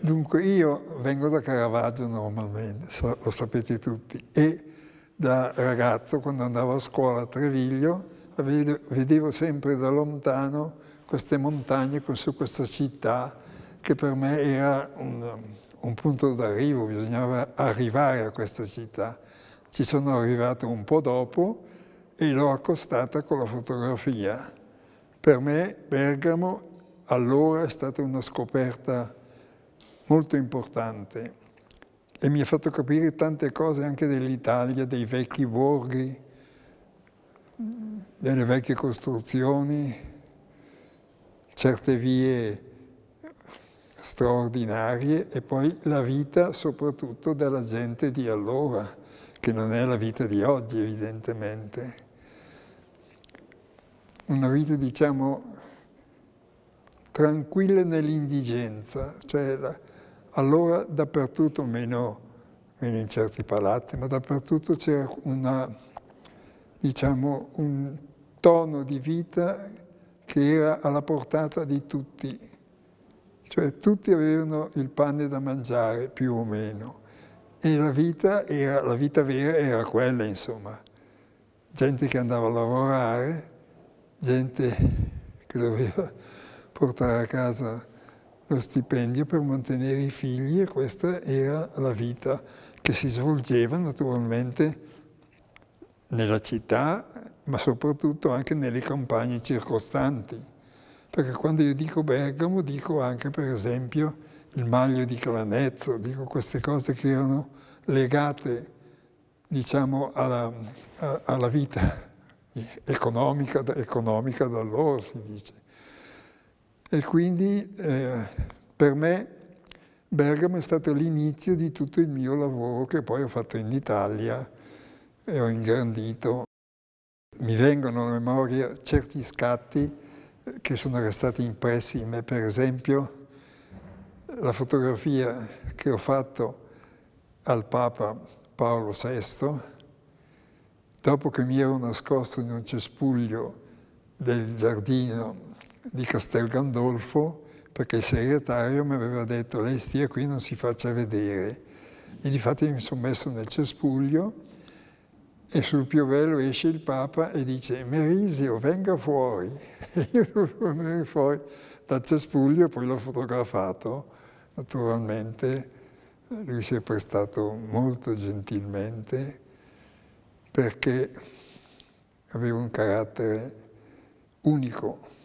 Dunque io vengo da Caravaggio normalmente, lo sapete tutti, e da ragazzo quando andavo a scuola a Treviglio vedevo sempre da lontano queste montagne su questa città che per me era un, un punto d'arrivo, bisognava arrivare a questa città. Ci sono arrivato un po' dopo e l'ho accostata con la fotografia. Per me Bergamo allora è stata una scoperta molto importante e mi ha fatto capire tante cose anche dell'Italia, dei vecchi borghi, delle vecchie costruzioni, certe vie straordinarie e poi la vita soprattutto della gente di allora, che non è la vita di oggi evidentemente. Una vita, diciamo, tranquilla nell'indigenza, cioè la, allora dappertutto, meno, meno in certi palazzi, ma dappertutto c'era diciamo, un tono di vita che era alla portata di tutti. Cioè tutti avevano il pane da mangiare, più o meno. E la vita, era, la vita vera era quella, insomma. Gente che andava a lavorare, gente che doveva portare a casa lo stipendio per mantenere i figli e questa era la vita che si svolgeva naturalmente nella città, ma soprattutto anche nelle campagne circostanti. Perché quando io dico Bergamo, dico anche per esempio il Maglio di Calanezzo, dico queste cose che erano legate, diciamo, alla, alla vita economica, economica da allora, si dice. E quindi eh, per me Bergamo è stato l'inizio di tutto il mio lavoro che poi ho fatto in Italia e ho ingrandito. Mi vengono alla memoria certi scatti eh, che sono restati impressi in me, per esempio la fotografia che ho fatto al Papa Paolo VI, dopo che mi ero nascosto in un cespuglio del giardino di Castel Gandolfo perché il segretario mi aveva detto lei stia qui non si faccia vedere e difatti mi sono messo nel cespuglio e sul più bello esce il Papa e dice Merisio venga fuori e io dovevo venire fuori dal cespuglio e poi l'ho fotografato naturalmente lui si è prestato molto gentilmente perché aveva un carattere unico